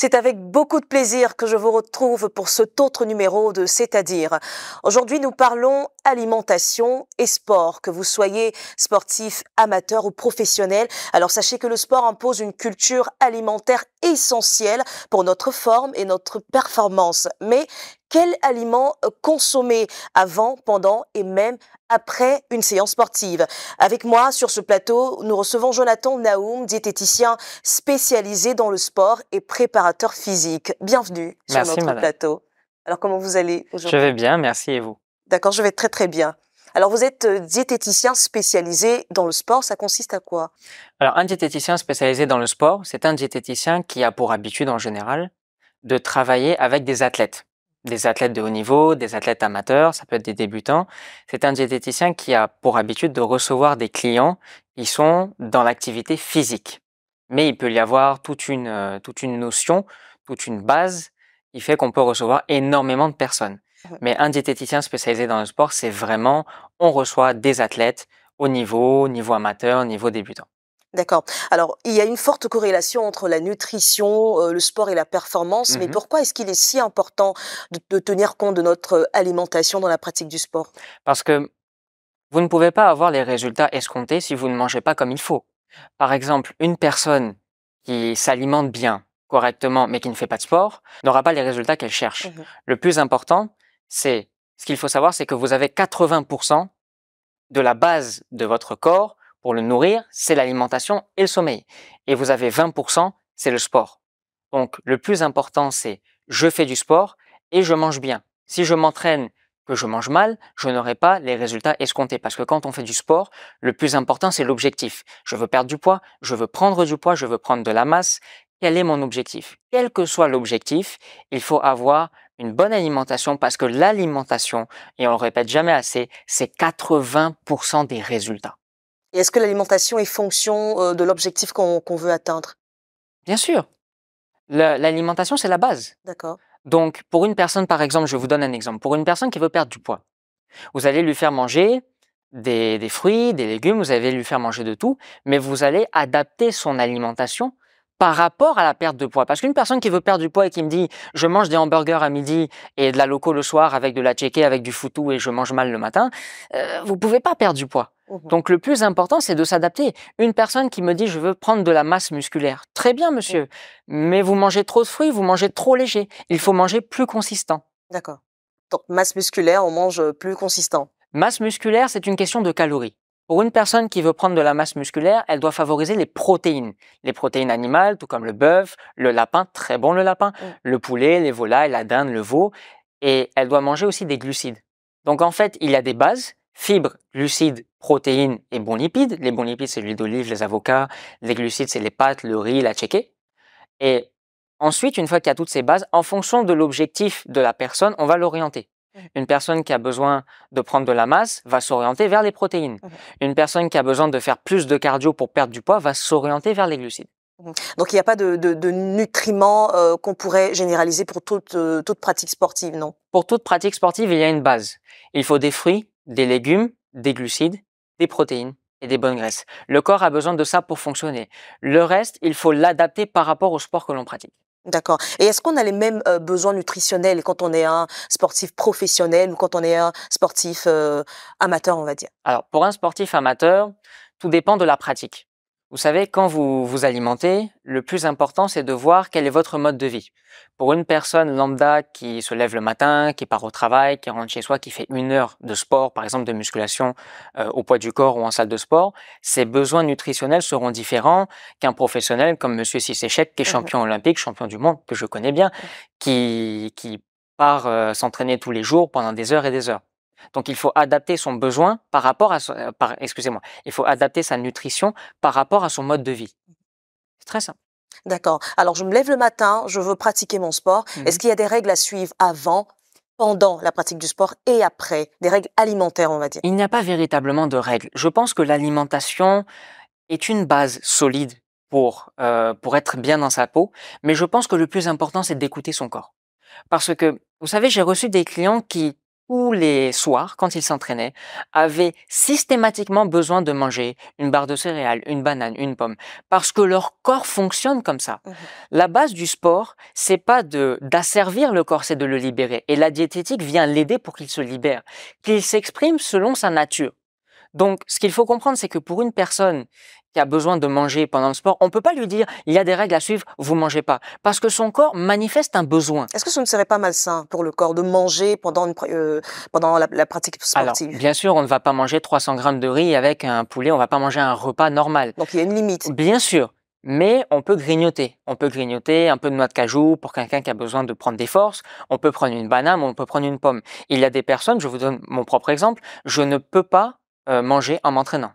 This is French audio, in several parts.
C'est avec beaucoup de plaisir que je vous retrouve pour cet autre numéro de C'est-à-dire. Aujourd'hui, nous parlons alimentation et sport, que vous soyez sportif, amateur ou professionnel. Alors sachez que le sport impose une culture alimentaire essentielle pour notre forme et notre performance. Mais quels aliments euh, consommer avant, pendant et même après une séance sportive. Avec moi sur ce plateau, nous recevons Jonathan Naoum, diététicien spécialisé dans le sport et préparateur physique. Bienvenue sur notre plateau. Alors comment vous allez aujourd'hui Je vais bien, merci et vous D'accord, je vais très très bien. Alors, vous êtes euh, diététicien spécialisé dans le sport, ça consiste à quoi Alors, un diététicien spécialisé dans le sport, c'est un diététicien qui a pour habitude en général de travailler avec des athlètes des athlètes de haut niveau, des athlètes amateurs, ça peut être des débutants. C'est un diététicien qui a pour habitude de recevoir des clients qui sont dans l'activité physique. Mais il peut y avoir toute une, euh, toute une notion, toute une base qui fait qu'on peut recevoir énormément de personnes. Mais un diététicien spécialisé dans le sport, c'est vraiment, on reçoit des athlètes au niveau, niveau amateur, niveau débutant. D'accord. Alors, il y a une forte corrélation entre la nutrition, euh, le sport et la performance, mais mmh pourquoi est-ce qu'il est si important de, tenir compte de notre euh, alimentation dans la pratique du sport Parce que vous ne pouvez pas avoir les résultats escomptés si vous ne mangez pas comme il faut. Par exemple, une personne qui s'alimente bien, correctement, mais qui ne fait pas de sport, n'aura pas les résultats qu'elle cherche. Mmh le plus important, c'est, ce qu'il faut savoir, c'est que vous avez 80% de la base de votre corps pour le nourrir, c'est l'alimentation et le sommeil. Et vous avez 20%, c'est le sport. Donc le plus important, c'est je fais du sport et je mange bien. Si je m'entraîne, que je mange mal, je n'aurai pas les résultats escomptés. Parce que quand on fait du sport, le plus important, c'est l'objectif. Je veux perdre du poids, je veux prendre du poids, je veux prendre de la masse. Quel est mon objectif Quel que soit l'objectif, il faut avoir une bonne alimentation parce que l'alimentation, et on le répète jamais assez, c'est 80% des résultats. Et est-ce que l'alimentation est fonction euh, de l'objectif qu'on veut atteindre Bien sûr. L'alimentation, c'est la base. D'accord. Donc, pour une personne, par exemple, je vous donne un exemple. Pour une personne qui veut perdre du poids, vous allez lui faire manger des fruits, des légumes, vous allez lui faire manger de tout, mais vous allez adapter son alimentation par rapport à la perte de poids. Parce qu'une personne qui veut perdre du poids et qui me dit je mange des hamburgers à midi et de la loco le soir avec de la tchéké, avec du foutou et je mange mal le matin, euh, vous pouvez pas perdre du poids. Mmh Donc le plus important, c'est de s'adapter. Une personne qui me dit je veux prendre de la masse musculaire, très bien monsieur, mmh. mais vous mangez trop de fruits, vous mangez trop léger. Il faut manger plus consistant. D'accord. Donc masse musculaire, on mange euh, plus consistant. Masse musculaire, c'est une question de calories. Pour une personne qui veut prendre de la masse musculaire, elle doit favoriser les protéines. Les protéines animales, tout comme le bœuf, le lapin, très bon le lapin, mmh. le poulet, les volailles, la dinde, le veau. Et elle doit manger aussi des glucides. Donc en fait, il y a des bases, fibres, glucides, protéines et bons lipides. Les bons lipides, c'est l'huile d'olive, les avocats. Les glucides, c'est les pâtes, le riz, la tchéké. Et ensuite, une fois qu'il y a toutes ces bases, en fonction de l'objectif de la personne, on va l'orienter. Une personne qui a besoin de prendre de la masse va s'orienter vers les protéines. Ah une personne qui a besoin de faire plus de cardio pour perdre du poids va s'orienter vers les glucides. Donc il n'y a pas de, nutriments euh, qu'on pourrait généraliser pour toute, euh, toute pratique sportive, non Pour toute pratique sportive, il y a une base. Il faut des fruits, des légumes, des glucides, des protéines et des bonnes graisses. Le corps a besoin de ça pour fonctionner. Le reste, il faut l'adapter par rapport au sport que l'on pratique. D'accord. Et est-ce qu'on a les mêmes euh, besoins nutritionnels quand on est un sportif professionnel ou quand on est un sportif euh, amateur, on va dire Alors, pour un sportif amateur, tout dépend de la pratique. Vous savez, quand vous vous alimentez, le plus important, c'est de voir quel est votre mode de vie. Pour une personne lambda qui se lève le matin, qui part au travail, qui rentre chez soi, qui fait une heure de sport, par exemple de musculation euh, au poids du corps ou en salle de sport, ses besoins nutritionnels seront différents qu'un professionnel comme Monsieur Sisséchek, qui est mmh champion olympique, champion du monde, que je connais bien, mmh. qui, qui part euh, s'entraîner tous les jours pendant des heures et des heures. Donc il faut adapter son besoin par rapport à euh, excusez-moi, il faut adapter sa nutrition par rapport à son mode de vie. C'est très simple. D'accord. Alors je me lève le matin, je veux pratiquer mon sport. Mmh Est-ce qu'il y a des règles à suivre avant, pendant la pratique du sport et après, des règles alimentaires, on va dire Il n'y a pas véritablement de règles. Je pense que l'alimentation est une base solide pour euh, pour être bien dans sa peau, mais je pense que le plus important c'est d'écouter son corps. Parce que vous savez, j'ai reçu des clients qui tous les soirs, quand ils s'entraînaient, avaient systématiquement besoin de manger une barre de céréales, une banane, une pomme, parce que leur corps fonctionne comme ça. Mmh la base du sport, c'est pas de d'asservir le corps, c'est de le libérer. Et la diététique vient l'aider pour qu'il se libère, qu'il s'exprime selon sa nature. Donc, ce qu'il faut comprendre, c'est que pour une personne qui a besoin de manger pendant le sport, on ne peut pas lui dire il y a des règles à suivre, vous mangez pas, parce que son corps manifeste un besoin. Est-ce que ce ne serait pas malsain pour le corps de manger pendant, euh, la, pratique sportive Alors, bien sûr, on ne va pas manger 300 grammes de riz avec un poulet, on ne va pas manger un repas normal. Donc il y a une limite. Bien sûr. Mais on peut grignoter. On peut grignoter un peu de noix de cajou pour quelqu'un qui a besoin de prendre des forces. On peut prendre une banane, on peut prendre une pomme. Il y a des personnes, je vous donne mon propre exemple, je ne peux pas euh, manger en m'entraînant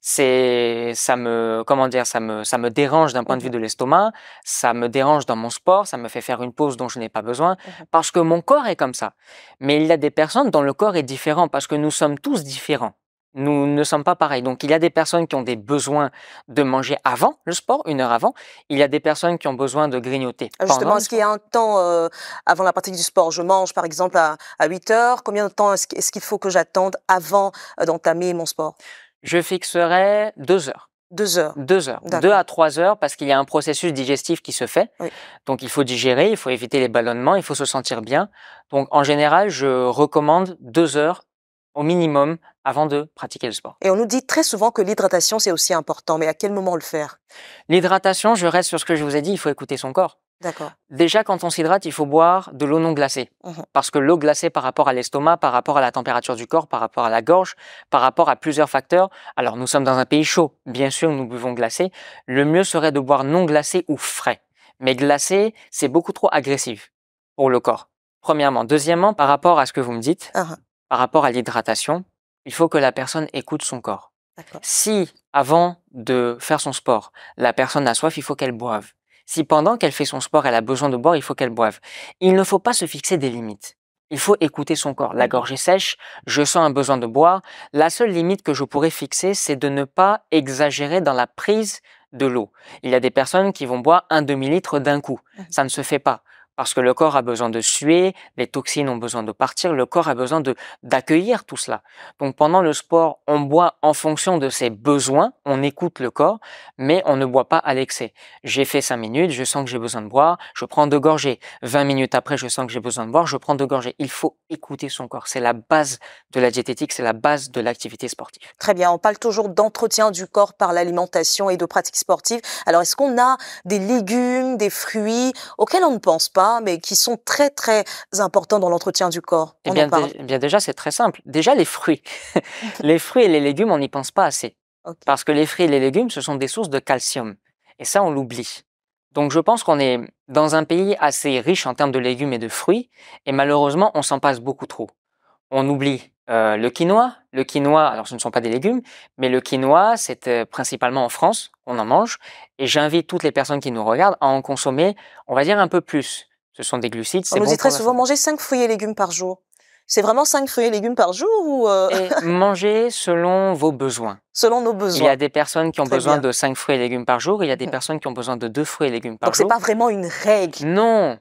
c'est ça me comment dire ça me dérange d'un point de vue de l'estomac ça me dérange dans mon sport ça me fait faire une pause dont je n'ai pas besoin mmh parce que mon corps est comme ça mais il y a des personnes dont le corps est différent parce que nous sommes tous différents nous ne sommes pas pareils. Donc, il y a des personnes qui ont des besoins de manger avant le sport, une heure avant. Il y a des personnes qui ont besoin de grignoter. Ah, justement, est-ce qu'il y a un temps euh, avant la pratique du sport Je mange, par exemple, à, 8 heures. Combien de temps est-ce qu'il faut que j'attende avant euh, d'entamer mon sport Je fixerai 2 heures. Deux heures. Deux heures. Deux à 3 heures parce qu'il y a un processus digestif qui se fait. Donc il faut digérer, il faut éviter les ballonnements, il faut se sentir bien. Donc en général, je recommande deux heures au minimum avant de pratiquer le sport. Et on nous dit très souvent que l'hydratation, c'est aussi important, mais à quel moment le faire L'hydratation, je reste sur ce que je vous ai dit, il faut écouter son corps. D'accord. Déjà, quand on s'hydrate, il faut boire de l'eau non glacée. Mmh. Parce que l'eau glacée par rapport à l'estomac, par rapport à la température du corps, par rapport à la gorge, par rapport à plusieurs facteurs. Alors, nous sommes dans un pays chaud. Bien sûr, nous buvons glacé. Le mieux serait de boire non glacé ou frais. Mais glacé, c'est beaucoup trop agressif pour le corps. Premièrement. Deuxièmement, par rapport à ce que vous me dites, ah ah par rapport à l'hydratation, il faut que la personne écoute son corps. Si avant de faire son sport, la personne a soif, il faut qu'elle boive. Si pendant qu'elle fait son sport, elle a besoin de boire, il faut qu'elle boive. Il ne faut pas se fixer des limites. Il faut écouter son corps. La gorge est sèche, je sens un besoin de boire. La seule limite que je pourrais fixer, c'est de ne pas exagérer dans la prise de l'eau. Il y a des personnes qui vont boire un demi-litre d'un coup. Mmh Ça ne se fait pas parce que le corps a besoin de suer, les toxines ont besoin de partir, le corps a besoin de d'accueillir tout cela. Donc pendant le sport, on boit en fonction de ses besoins, on écoute le corps, mais on ne boit pas à l'excès. J'ai fait 5 minutes, je sens que j'ai besoin de boire, je prends deux gorgées. 20 minutes après, je sens que j'ai besoin de boire, je prends deux gorgées. Il faut écouter son corps, c'est la base de la diététique, c'est la base de l'activité sportive. Très bien, on parle toujours d'entretien du corps par l'alimentation et de pratiques sportives. Alors est-ce qu'on a des légumes, des fruits auxquels on ne pense pas Hein, mais qui sont très très importants dans l'entretien du corps. eh, eh bien, déjà, c'est très simple. Déjà les fruits, les fruits et les légumes, on n'y pense pas assez, parce que les fruits et les légumes, ce sont des sources de calcium, et ça on l'oublie. Donc je pense qu'on est dans un pays assez riche en termes de légumes et de fruits, et malheureusement on s'en passe beaucoup trop. On oublie euh, le quinoa. Le quinoa, alors ce ne sont pas des légumes, mais le quinoa, c'est euh, principalement en France, on en mange, et j'invite toutes les personnes qui nous regardent à en consommer, on va dire un peu plus. Ce sont des glucides. On nous dit très souvent manger 5 fruits et légumes par jour. C'est vraiment 5 fruits et légumes par jour ou euh, Manger selon vos besoins. Selon nos besoins. Il y a des personnes qui ont besoin de 5 fruits et légumes par jour, il y a des hmm. personnes qui ont besoin de 2 fruits et légumes par jour. Donc c'est pas vraiment une règle. Non.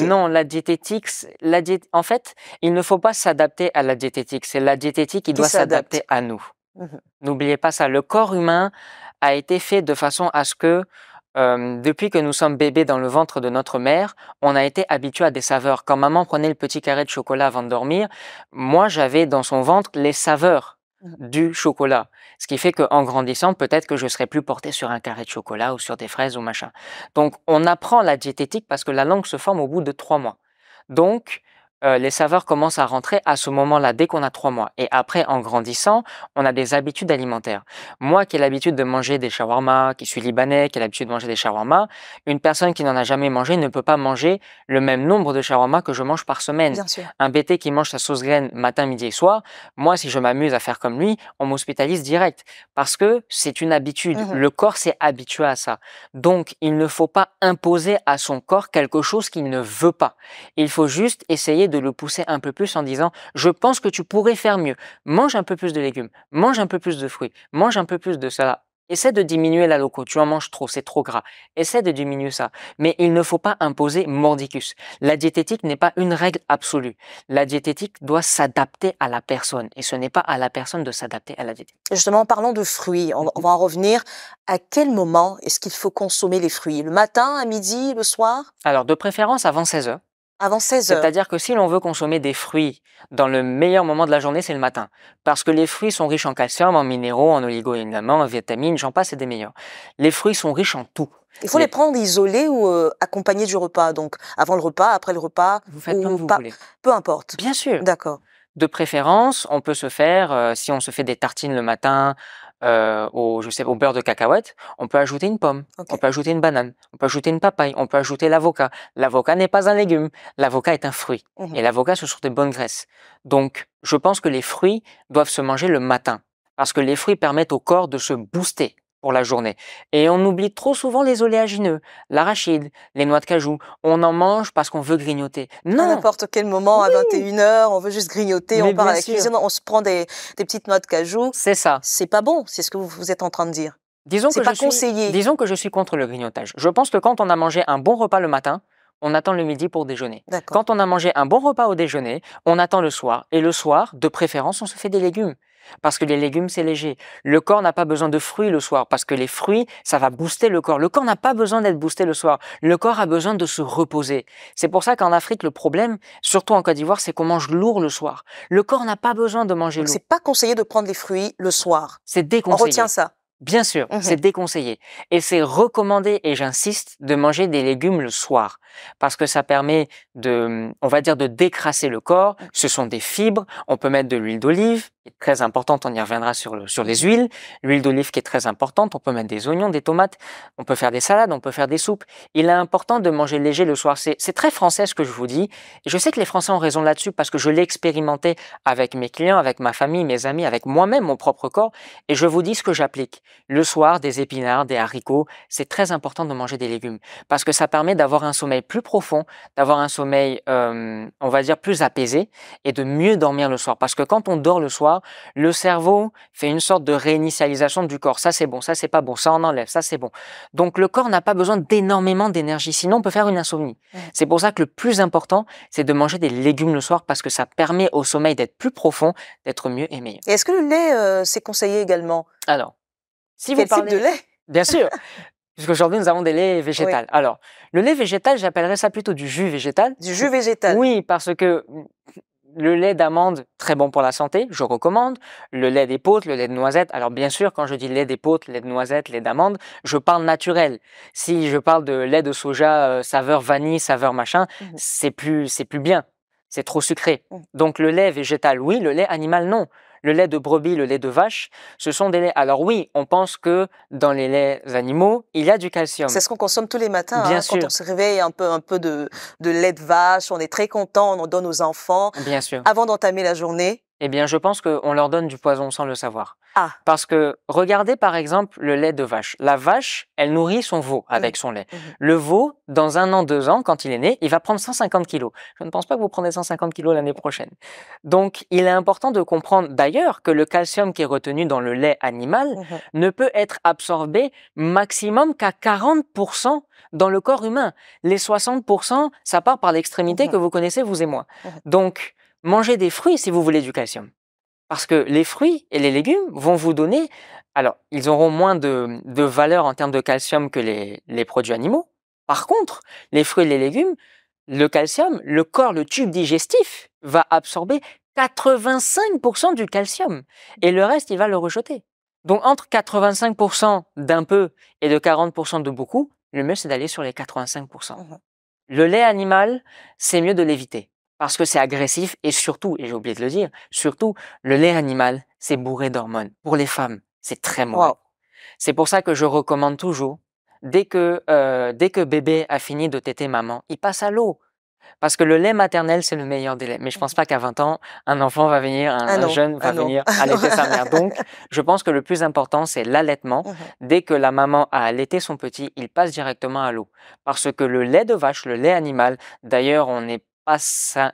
Non, la diététique, la en fait, il ne faut pas s'adapter à la diététique. C'est la diététique qui, doit s'adapter à nous. Mmh N'oubliez pas ça. Le corps humain a été fait de façon à ce que euh, depuis que nous sommes bébés dans le ventre de notre mère, on a été habitué à des saveurs. Quand maman prenait le petit carré de chocolat avant de dormir, moi j'avais dans son ventre les saveurs mmh. du chocolat. Ce qui fait qu'en grandissant, peut-être que je serai plus porté sur un carré de chocolat ou sur des fraises ou machin. Donc on apprend la diététique parce que la langue se forme au bout de trois mois. Donc euh, les saveurs commencent à rentrer à ce moment-là, dès qu'on a trois mois. Et après, en grandissant, on a des habitudes alimentaires. Moi qui ai l'habitude de manger des shawarmas qui suis libanais, qui ai l'habitude de manger des shawarmas une personne qui n'en a jamais mangé ne peut pas manger le même nombre de shawarmas que je mange par semaine. Bien Un bété qui mange sa sauce graine matin, midi et soir, moi si je m'amuse à faire comme lui, on m'hospitalise direct. Parce que c'est une habitude. Mmh le corps s'est habitué à ça. Donc, il ne faut pas imposer à son corps quelque chose qu'il ne veut pas. Il faut juste essayer de le pousser un peu plus en disant je pense que tu pourrais faire mieux. Mange un peu plus de légumes, mange un peu plus de fruits, mange un peu plus de cela. Essaie de diminuer la loco, tu en manges trop, c'est trop gras. Essaie de diminuer ça. Mais il ne faut pas imposer mordicus. La diététique n'est pas une règle absolue. La diététique doit s'adapter à la personne. Et ce n'est pas à la personne de s'adapter à la diététique. Justement, parlons de fruits. On, va en revenir. À quel moment est-ce qu'il faut consommer les fruits Le matin, à midi, le soir Alors, de préférence avant 16 heures. Avant 16 C'est-à-dire que si l'on veut consommer des fruits dans le meilleur moment de la journée, c'est le matin. Parce que les fruits sont riches en calcium, en minéraux, en oligo-éléments, en vitamines, j'en passe, c'est des meilleurs. Les fruits sont riches en tout. Il faut les, prendre isolés ou euh, accompagnés du repas, donc avant le repas, après le repas, vous faites ou peu importe. Bien sûr. D'accord. De préférence, on peut se faire, euh, si on se fait des tartines le matin, euh, au, je sais, beurre de cacahuète, on peut ajouter une pomme, on peut ajouter une banane, on peut ajouter une papaye, on peut ajouter l'avocat. L'avocat n'est pas un légume, l'avocat est un fruit. Mmh et l'avocat, ce sont des bonnes graisses. Donc, je pense que les fruits doivent se manger le matin, parce que les fruits permettent au corps de se booster pour la journée. Et on oublie trop souvent les oléagineux, l'arachide, les noix de cajou. On en mange parce qu'on veut grignoter. Non. À n'importe quel moment, à 21h, on veut juste grignoter, on part à la cuisine, on se prend des, petites noix de cajou. C'est ça. C'est pas bon, c'est ce que vous, êtes en train de dire. Disons que, pas conseillé. disons que je suis contre le grignotage. Je pense que quand on a mangé un bon repas le matin, on attend le midi pour déjeuner. Quand on a mangé un bon repas au déjeuner, on attend le soir. Et le soir, de préférence, on se fait des légumes parce que les légumes, c'est léger. Le corps n'a pas besoin de fruits le soir, parce que les fruits, ça va booster le corps. Le corps n'a pas besoin d'être boosté le soir. Le corps a besoin de se reposer. C'est pour ça qu'en Afrique, le problème, surtout en Côte d'Ivoire, c'est qu'on mange lourd le soir. Le corps n'a pas besoin de manger lourd. C'est pas conseillé de prendre les fruits le soir. C'est déconseillé. On retient ça. Bien sûr, mmh c'est déconseillé. Et c'est recommandé, et j'insiste, de manger des légumes le soir. Parce que ça permet de, on va dire, de décrasser le corps. Mmh. Ce sont des fibres. On peut mettre de l'huile d'olive, très importante. On y reviendra sur, les huiles. L'huile d'olive qui est très importante. On peut mettre des oignons, des tomates. On peut faire des salades, on peut faire des soupes. Il est important de manger léger le soir. C'est très français ce que je vous dis. je sais que les Français ont raison là-dessus parce que je l'ai expérimenté avec mes clients, avec ma famille, mes amis, avec moi-même, mon propre corps. Et je vous dis ce que j'applique. Le soir, des épinards, des haricots, c'est très important de manger des légumes parce que ça permet d'avoir un sommeil plus profond, d'avoir un sommeil, on va dire, plus apaisé et de mieux dormir le soir. Parce que quand on dort le soir, le cerveau fait une sorte de réinitialisation du corps. Ça c'est bon, ça c'est pas bon, ça on enlève, ça c'est bon. Donc le corps n'a pas besoin d'énormément d'énergie, sinon on peut faire une insomnie. C'est pour ça que le plus important, c'est de manger des légumes le soir parce que ça permet au sommeil d'être plus profond, d'être mieux et meilleur. est-ce que le lait, c'est conseillé également Alors, si vous parlez... de lait Bien sûr. Puisqu'aujourd'hui, nous avons des laits végétales. Alors, le lait végétal, j'appellerais ça plutôt du jus végétal. Du jus végétal Oui, parce que le lait d'amande, très bon pour la santé, je recommande. Le lait d'épaule, le lait de noisette. Alors bien sûr, quand je dis lait d'épaule, lait de noisette, lait d'amande, je parle naturel. Si je parle de lait de soja, euh, saveur vanille, saveur machin, mmh c'est plus, c'est plus bien. C'est trop sucré. Mmh. Donc le lait végétal, oui. Le lait animal, non le lait de brebis, le lait de vache, ce sont des laits. Alors oui, on pense que dans les laits animaux, il y a du calcium. C'est ce qu'on consomme tous les matins. Bien hein, Quand on se réveille, un peu, un peu de, lait de vache, on est très content, on en donne aux enfants. Bien sûr. Avant d'entamer la journée, eh bien, je pense qu'on leur donne du poison sans le savoir. Ah. Parce que regardez par exemple le lait de vache. La vache, elle nourrit son veau avec son lait. Mhm. Le veau, dans un an, deux ans, quand il est né, il va prendre 150 kilos. Je ne pense pas que vous prenez 150 kilos l'année prochaine. Donc, il est important de comprendre d'ailleurs que le calcium qui est retenu dans le lait animal mhm. ne peut être absorbé maximum qu'à 40% dans le corps humain. Les 60%, ça part par l'extrémité mhm. que vous connaissez, vous et moi. Donc, Mangez des fruits si vous voulez du calcium. Parce que les fruits et les légumes vont vous donner, alors ils auront moins de, valeur en termes de calcium que les, les produits animaux. Par contre, les fruits et les légumes, le calcium, le corps, le tube digestif va absorber 85% du calcium et le reste, il va le rejeter. Donc entre 85% d'un peu et de 40% de beaucoup, le mieux c'est d'aller sur les 85%. Mmh le lait animal, c'est mieux de l'éviter parce que c'est agressif et surtout, et j'ai oublié de le dire, surtout, le lait animal, c'est bourré d'hormones. Pour les femmes, c'est très mauvais. C'est pour ça que je recommande toujours, dès que, euh, dès que bébé a fini de téter maman, il passe à l'eau. Parce que le lait maternel, c'est le meilleur des Mais je pense pas qu'à 20 ans, un enfant va venir, un, ah jeune ah va venir allaiter sa mère. Donc, je pense que le plus important, c'est l'allaitement. Mmh dès que la maman a allaité son petit, il passe directement à l'eau. Parce que le lait de vache, le lait animal, d'ailleurs, on est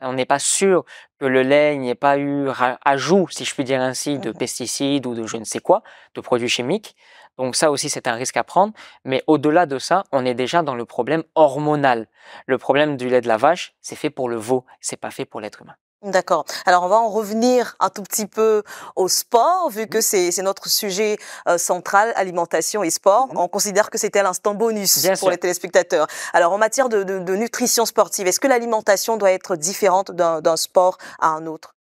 on n'est pas sûr que le lait n'ait pas eu ajout, si je puis dire ainsi, de mmh pesticides ou de je ne sais quoi, de produits chimiques. Donc ça aussi, c'est un risque à prendre. Mais au-delà de ça, on est déjà dans le problème hormonal. Le problème du lait de la vache, c'est fait pour le veau, c'est pas fait pour l'être humain. D'accord. Alors on va en revenir un tout petit peu au sport, vu que c'est notre sujet euh, central, alimentation et sport. Mhm. On considère que c'était l'instant bonus pour les téléspectateurs. Alors en matière de nutrition sportive, est-ce que l'alimentation doit être différente d'un sport à un autre